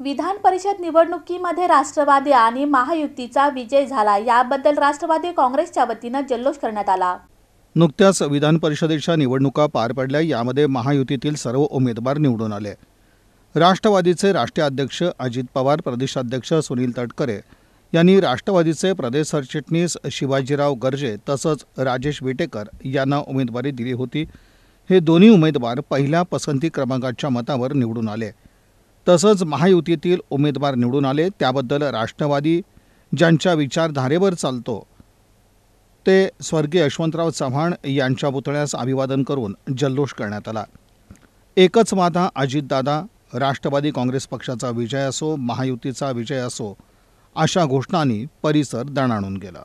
विधान परिषद निवडणुकीमध्ये राष्ट्रवादी आणि महायुतीचा विजय झाला याबद्दल राष्ट्रवादी काँग्रेसच्या वतीनं जल्लोष करण्यात आला नुकत्याच विधान परिषदेच्या निवडणुका पार पडल्या यामध्ये महायुतीतील सर्व उमेदवार निवडून आले राष्ट्रवादीचे राष्ट्रीय अध्यक्ष अजित पवार प्रदेशाध्यक्ष सुनील तटकरे यांनी राष्ट्रवादीचे प्रदेश सरचिटणीस शिवाजीराव गर्जे तसंच राजेश विटेकर यांना उमेदवारी दिली होती हे दोन्ही उमेदवार पहिल्या पसंती क्रमांकाच्या मतावर निवडून आले तसंच महायुतीतील उमेदवार निवडून आले त्याबद्दल राष्ट्रवादी ज्यांच्या विचारधारेवर चालतो ते स्वर्गीय यशवंतराव चव्हाण यांच्या पुतळ्यास अभिवादन करून जल्लोष करण्यात आला एकच वादा अजितदादा राष्ट्रवादी काँग्रेस पक्षाचा विजय असो महायुतीचा विजय असो अशा घोषणांनी परिसर दणाणून गेला